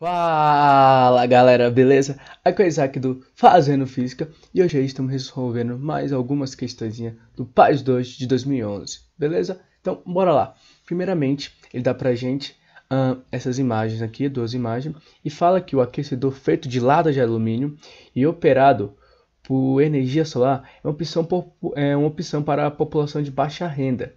Fala galera, beleza? Aqui é o Isaac do Fazendo Física e hoje aí estamos resolvendo mais algumas questões do PAIS 2 de 2011, beleza? Então bora lá. Primeiramente, ele dá pra gente uh, essas imagens aqui, duas imagens, e fala que o aquecedor feito de lata de alumínio e operado por energia solar é uma opção, por, é uma opção para a população de baixa renda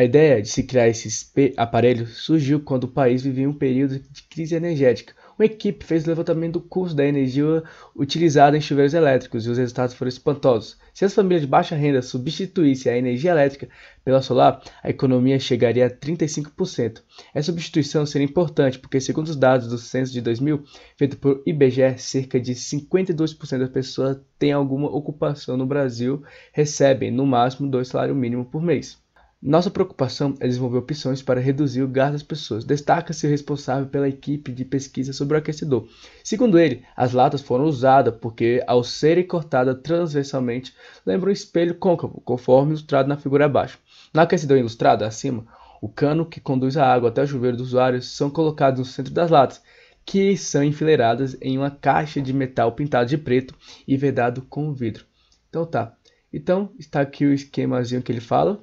a ideia de se criar esses aparelhos surgiu quando o país vivia um período de crise energética. Uma equipe fez o levantamento do custo da energia utilizada em chuveiros elétricos e os resultados foram espantosos. Se as famílias de baixa renda substituíssem a energia elétrica pela solar, a economia chegaria a 35%. Essa substituição seria importante porque, segundo os dados do censo de 2000, feito por IBGE, cerca de 52% das pessoas têm alguma ocupação no Brasil recebem, no máximo, dois salários mínimos por mês. Nossa preocupação é desenvolver opções para reduzir o gasto das pessoas. Destaca-se o responsável pela equipe de pesquisa sobre o aquecedor. Segundo ele, as latas foram usadas porque, ao serem cortadas transversalmente, lembram um espelho côncavo, conforme ilustrado na figura abaixo. No aquecedor ilustrado acima, o cano que conduz a água até o chuveiro dos usuários são colocados no centro das latas, que são enfileiradas em uma caixa de metal pintado de preto e vedado com vidro. Então tá. Então está aqui o esquemazinho que ele fala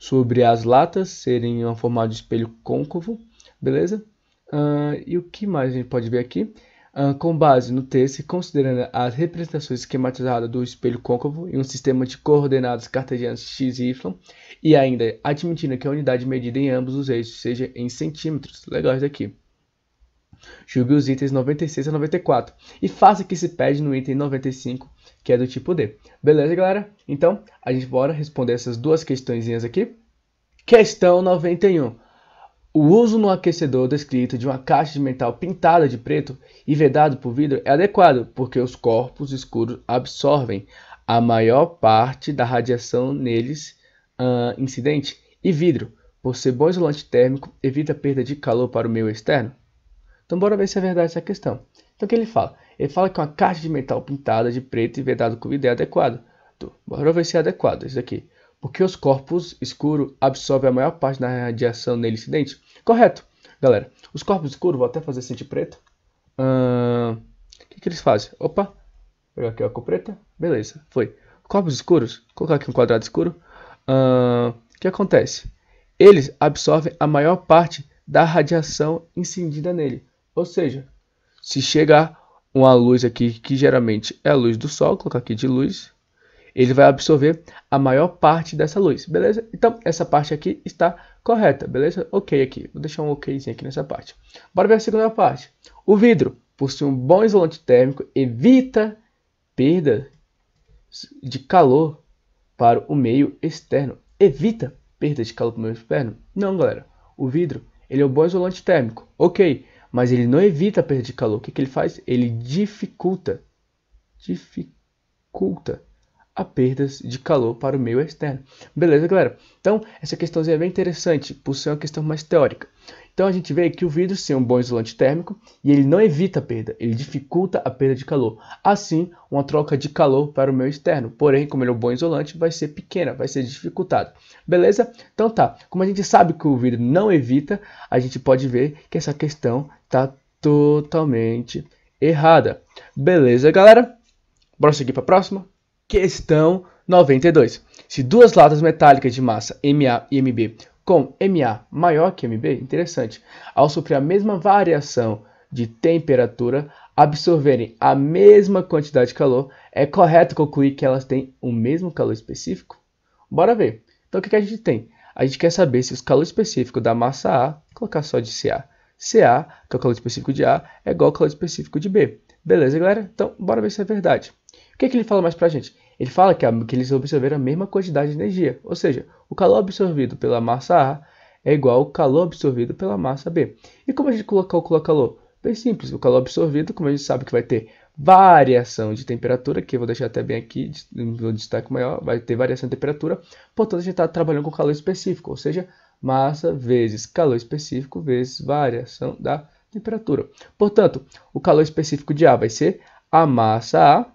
sobre as latas serem um formato de espelho côncavo, beleza? Uh, e o que mais a gente pode ver aqui? Uh, com base no texto e considerando as representações esquematizadas do espelho côncavo em um sistema de coordenadas cartesianas x e y, e ainda admitindo que a unidade medida em ambos os eixos seja em centímetros. Legal isso aqui. Julgue os itens 96 a 94 e faça o que se pede no item 95 que é do tipo D. Beleza, galera? Então, a gente bora responder essas duas questõezinhas aqui. Questão 91. O uso no aquecedor descrito de uma caixa de metal pintada de preto e vedado por vidro é adequado, porque os corpos escuros absorvem a maior parte da radiação neles uh, incidente, e vidro, por ser bom isolante térmico, evita perda de calor para o meio externo. Então bora ver se é verdade essa questão. Então o que ele fala? Ele fala que uma caixa de metal pintada de preto e vedada com vidro é adequado. Então, bora ver se é adequado isso aqui. Porque os corpos escuros absorvem a maior parte da radiação nele incidente. Correto, galera. Os corpos escuros, vou até fazer sentido preto. O que, que eles fazem? Opa, vou pegar aqui a cor preta. Beleza, foi. Corpos escuros, vou colocar aqui um quadrado escuro. O que acontece? Eles absorvem a maior parte da radiação incidida nele. Ou seja, se chegar uma luz aqui, que geralmente é a luz do Sol, colocar aqui de luz, ele vai absorver a maior parte dessa luz, beleza? Então, essa parte aqui está correta, beleza? Ok aqui, vou deixar um okzinho aqui nessa parte. Bora ver a segunda parte. O vidro possui um bom isolante térmico, evita perda de calor para o meio externo. Evita perda de calor para o meio externo? Não, galera. O vidro, ele é um bom isolante térmico, ok, mas ele não evita a perda de calor. O que, que ele faz? Ele dificulta, dificulta a perda de calor para o meio externo. Beleza, galera? Então, essa questão é bem interessante, por ser uma questão mais teórica. Então a gente vê que o vidro sim é um bom isolante térmico e ele não evita a perda, ele dificulta a perda de calor. Assim, uma troca de calor para o meio externo, porém, como ele é um bom isolante, vai ser pequena, vai ser dificultado. Beleza? Então tá, como a gente sabe que o vidro não evita, a gente pode ver que essa questão está totalmente errada. Beleza, galera? Bora seguir para a próxima? Questão 92. Se duas latas metálicas de massa MA e MB com MA maior que MB, interessante, ao sofrer a mesma variação de temperatura, absorverem a mesma quantidade de calor, é correto concluir que elas têm o mesmo calor específico? Bora ver. Então o que, que a gente tem? A gente quer saber se o calor específico da massa A, vou colocar só de CA, CA, que é o calor específico de A, é igual ao calor específico de B. Beleza, galera? Então, bora ver se é verdade que, que ele fala mais pra gente? Ele fala que, a, que eles absorveram a mesma quantidade de energia, ou seja, o calor absorvido pela massa A é igual ao calor absorvido pela massa B. E como a gente calcula o calor? Bem simples, o calor absorvido, como a gente sabe que vai ter variação de temperatura, que eu vou deixar até bem aqui, no destaque maior, vai ter variação de temperatura, portanto a gente está trabalhando com calor específico, ou seja, massa vezes calor específico vezes variação da temperatura. Portanto, o calor específico de A vai ser a massa A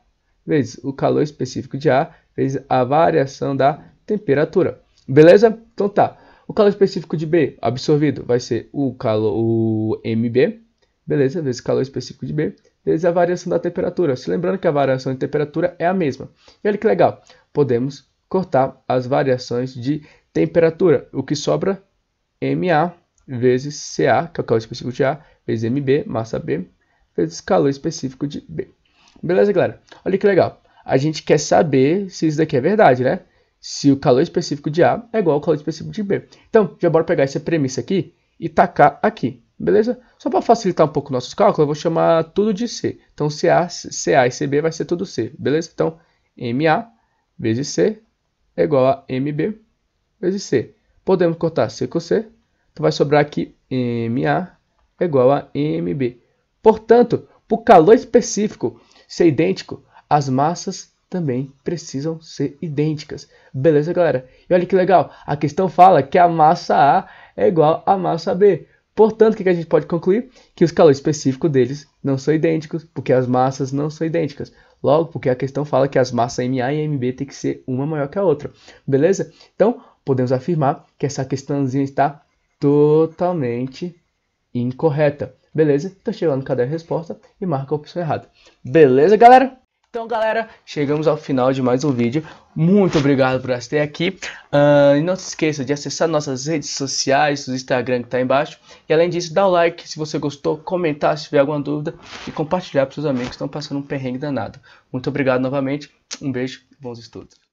vezes o calor específico de A vezes a variação da temperatura. Beleza? Então tá. O calor específico de B absorvido vai ser o calor o MB, beleza? Vezes o calor específico de B, vezes a variação da temperatura. Se lembrando que a variação de temperatura é a mesma. E olha que legal, podemos cortar as variações de temperatura. O que sobra MA vezes CA, que é o calor específico de A, vezes MB, massa B, vezes calor específico de B. Beleza, galera? Olha que legal. A gente quer saber se isso daqui é verdade, né? Se o calor específico de A é igual ao calor específico de B. Então, já bora pegar essa premissa aqui e tacar aqui, beleza? Só para facilitar um pouco nossos cálculos, eu vou chamar tudo de C. Então, CA, CA e CB vai ser tudo C, beleza? Então, MA vezes C é igual a MB vezes C. Podemos cortar C com C, então vai sobrar aqui MA é igual a MB. Portanto, para o calor específico ser idêntico, as massas também precisam ser idênticas. Beleza, galera? E olha que legal, a questão fala que a massa A é igual à massa B. Portanto, o que a gente pode concluir? Que os calores específicos deles não são idênticos, porque as massas não são idênticas. Logo, porque a questão fala que as massas MA e MB têm que ser uma maior que a outra. Beleza? Então, podemos afirmar que essa questãozinha está totalmente incorreta. Beleza? Então chega lá no caderno de resposta e marca a opção errada. Beleza, galera? Então, galera, chegamos ao final de mais um vídeo. Muito obrigado por assistir aqui. Uh, e não se esqueça de acessar nossas redes sociais, o Instagram que está embaixo. E além disso, dá o like se você gostou, comentar se tiver alguma dúvida e compartilhar para seus amigos que estão passando um perrengue danado. Muito obrigado novamente. Um beijo, e bons estudos.